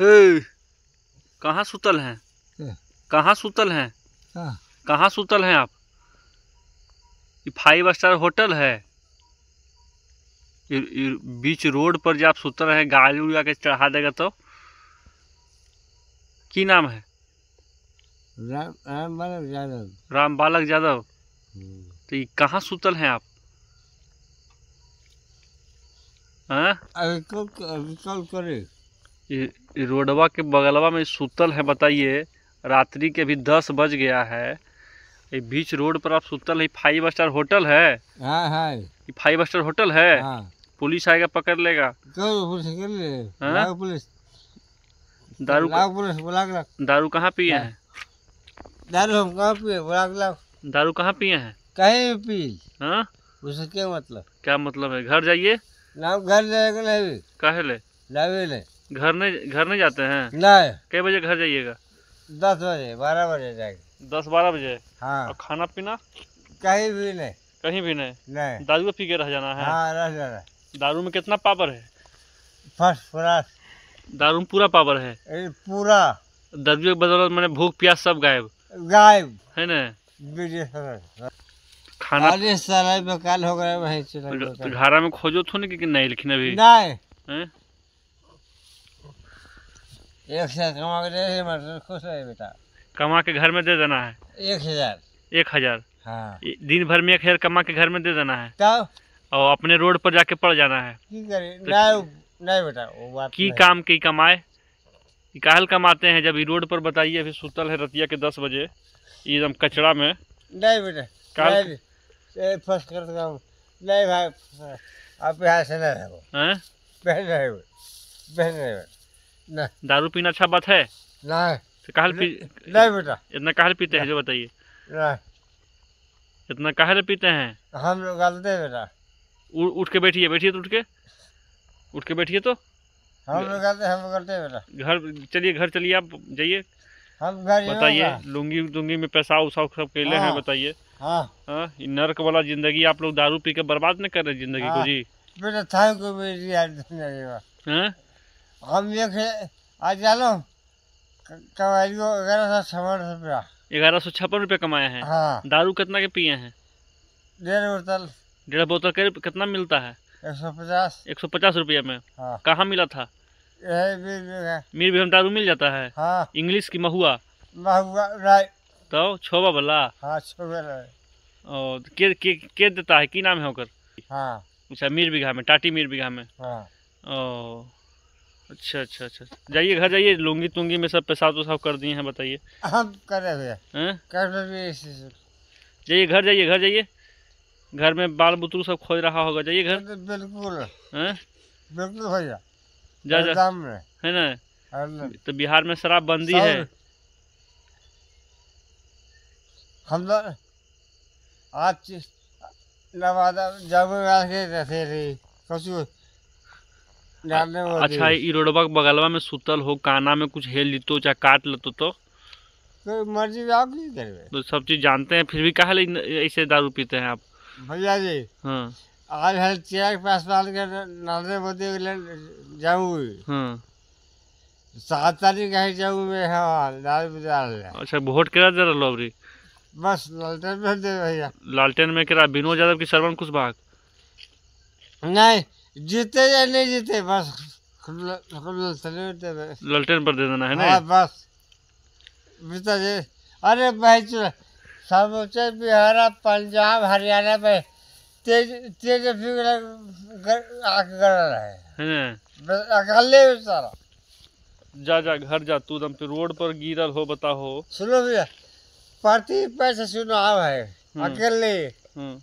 कहाँ सुतल हैं कहाँ सुतल हैं कहाँ सुतल हैं आप ये फाइव स्टार होटल है बीच रोड पर जब आप सुतल हैं गाड़ी उड़ी आके चढ़ा देगा तो की नाम है राम बालक यादव राम बालक यादव हम्म। तो ये कहाँ सुतल हैं आप हाँ? अभी कल अभी करें रोडवा के बगलवा में सुतल है बताइए रात्रि के अभी दस बज गया है ये बीच रोड पर आप सुतल है फाइव स्टार होटल है हाँ फाइव हाँ। स्टार होटल है हाँ। पुलिस आएगा पकड़ लेगा तो पुलिस हाँ? दारू दारू कहाँ पिए हैं हाँ। दारू हम कहाँ पिए दारू कहाँ पिए हैं कहीं भी पी उसे क्या मतलब क्या मतलब है घर जाइए ना घर जाएगा नहीं कहे ले ले घर नहीं घर नहीं जाते हैं नहीं कई बजे घर जाइएगा दस बजे बारह बजे जाएंगे दस बारह बजे हाँ और खाना पीना कहीं भी नहीं कहीं भी नहीं नहीं दारू पी के रह जाना है हाँ रह जाना दारू में कितना पावर है फर्स्ट क्लास दारू में पूरा पावर है पूरा दारू के बदौलत मैंने भूख प्यास सब गायब गायब है न खाना में काल हो गया चला तो घारा में खोजो थो नहीं लेकिन नहीं लेकिन अभी नहीं एक हजार कमा के दे खुश रहे बेटा कमा के घर में दे देना है एक हजार एक हजार हाँ दिन भर में एक हजार कमा के घर में दे देना है तब और अपने रोड पर जाके पड़ जाना है की करे तो नहीं नहीं बेटा वो बात की काम की कमाए काहल कमाते हैं जब रोड पर बताइए अभी सुतल है रतिया के दस बजे एकदम कचरा में नहीं बेटा फर्स्ट नहीं भाई आप यहाँ से नहीं रहो वो पहन रहे पहन रहे नहीं दारू पीना अच्छा बात है नहीं तो कहल पी नहीं बेटा इतना कहल पीते हैं जो बताइए नहीं इतना कहल पीते हैं हम लोग गलते हैं बेटा उठ के बैठिए बैठिए तो उठ के उठ के बैठिए तो हम लोग गलते हम करते हैं बेटा घर चलिए घर चलिए आप जाइए हम घर बताइए लुंगी दुंगी में पैसा उसा सब केले हैं हाँ। बताइए हाँ, हाँ नर्क वाला जिंदगी आप लोग दारू पी के बर्बाद नहीं कर रहे जिंदगी को हाँ। जी बेटा था को भी हम एक आज जानो कमाई को ग्यारह सौ छप्पन रुपया ग्यारह सौ छप्पन रुपया कमाए हैं हाँ दारू कितना के पिए हैं डेढ़ बोतल डेढ़ बोतल के कितना मिलता है एक सौ पचास एक सौ पचास रुपया में हाँ कहाँ मिला था मीर भी हम दारू मिल जाता है हाँ इंग्लिश की महुआ महुआ तो छोबा वाला हाँ छोबा और के, के, के देता है की नाम है होकर हाँ अच्छा, मीर बीघा में टाटी मीर बीघा में हाँ ओ अच्छा अच्छा अच्छा जाइए घर जाइए लुंगी तुंगी में सब पेशाब तो साफ कर दिए हैं बताइए हम करे हुए कर जाइए घर जाइए घर जाइए घर में बाल बुतरू सब खोज रहा होगा जाइए घर बिल्कुल बिल्कुल भैया जा जा है ना तो बिहार में शराब बंदी है हम लोग तो आज नवादा जब रहे कचू अच्छा ई रोडवा के बगलवा में सुतल हो काना में कुछ हेल लेतो चाहे काट लेतो तो तो मर्जी आप की करवे तो सब चीज जानते हैं फिर भी कहा ऐसे दारू पीते हैं आप भैया जी हाँ आज हर चेयर पास पास के नरेंद्र मोदी जाऊंगी हाँ सात तारीख है जाऊँ मैं हाँ लाल बाजार अच्छा वोट करा जरा लो अबरी बस लालटेन में दे भैया लालटेन में करा बिनो यादव की सरवन कुछ भाग नहीं जीते या नहीं जीते बस ललटेन पर दे देना है ना हाँ, बस बीता जी अरे भाई चल समूचे बिहार पंजाब हरियाणा में तेज तेज आकर है अकेले सारा जा जा घर जा तू दम पे रोड पर गिरल हो बताओ सुनो भैया पार्टी पैसे सुनो आ भाई अकेले हम्म।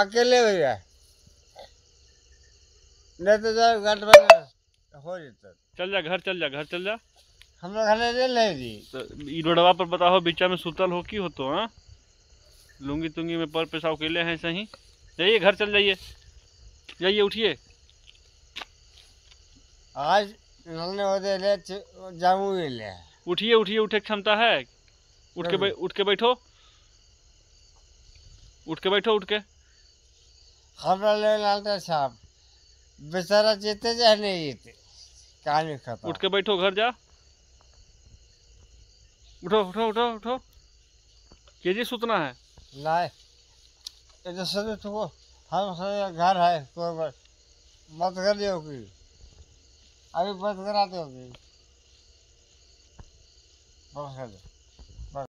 अकेले भैया नहीं तो चल तो चल जा जा हम तो बताओ बीचा में सुतल हो की हो तो हाँ लुंगी तुंगी में पर पेशाब अकेले हैं सही जाइए घर चल जाइए जाइए उठिए आज नलने ले ले उठिए उठिए उठे क्षमता है उठ के उठ के बैठो उठ के बैठो उठ के खबर ले लालता साहब बेचारा जीते चाहे नहीं जीते कहानी खत्म उठ के बैठो घर जा उठो उठो उठो उठो के जी सुतना है नहीं तो सर तुमको हम सर घर है कोई तो बस मत कर दियो कि अभी बस करा दो बस कर दो